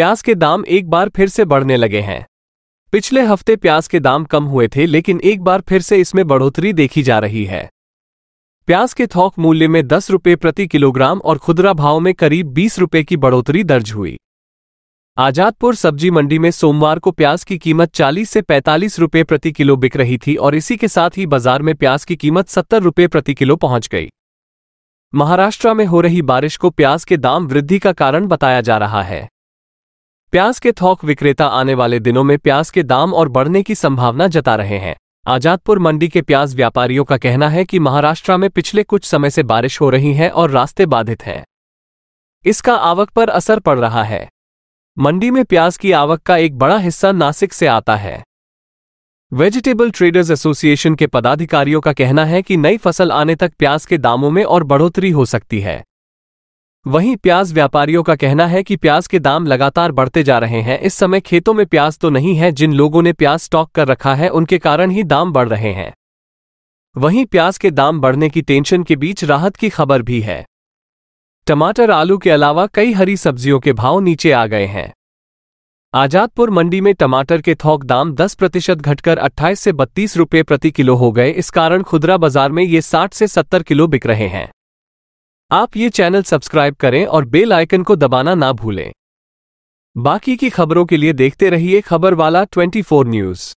प्याज के दाम एक बार फिर से बढ़ने लगे हैं पिछले हफ्ते प्याज के दाम कम हुए थे लेकिन एक बार फिर से इसमें बढ़ोतरी देखी जा रही है प्याज के थोक मूल्य में दस रुपये प्रति किलोग्राम और खुदरा भाव में करीब बीस रुपये की बढ़ोतरी दर्ज हुई आजादपुर सब्जी मंडी में सोमवार को प्याज की कीमत 40 से 45 रुपए प्रति किलो बिक रही थी और इसी के साथ ही बाजार में प्याज की कीमत 70 रुपए प्रति किलो पहुंच गई महाराष्ट्र में हो रही बारिश को प्याज के दाम वृद्धि का कारण बताया जा रहा है प्याज के थोक विक्रेता आने वाले दिनों में प्याज के दाम और बढ़ने की संभावना जता रहे हैं आजादपुर मंडी के प्याज व्यापारियों का कहना है कि महाराष्ट्र में पिछले कुछ समय से बारिश हो रही है और रास्ते बाधित हैं इसका आवक पर असर पड़ रहा है मंडी में प्याज की आवक का एक बड़ा हिस्सा नासिक से आता है वेजिटेबल ट्रेडर्स एसोसिएशन के पदाधिकारियों का कहना है कि नई फसल आने तक प्याज के दामों में और बढ़ोतरी हो सकती है वहीं प्याज व्यापारियों का कहना है कि प्याज के दाम लगातार बढ़ते जा रहे हैं इस समय खेतों में प्याज तो नहीं है जिन लोगों ने प्याज स्टॉक कर रखा है उनके कारण ही दाम बढ़ रहे हैं वहीं प्याज के दाम बढ़ने की टेंशन के बीच राहत की खबर भी है टमाटर आलू के अलावा कई हरी सब्जियों के भाव नीचे आ गए हैं आजादपुर मंडी में टमाटर के थोक दाम 10 प्रतिशत घटकर 28 से 32 रुपए प्रति किलो हो गए इस कारण खुदरा बाजार में ये 60 से 70 किलो बिक रहे हैं आप ये चैनल सब्सक्राइब करें और बेल आइकन को दबाना ना भूलें बाकी की खबरों के लिए देखते रहिए खबर वाला फोर न्यूज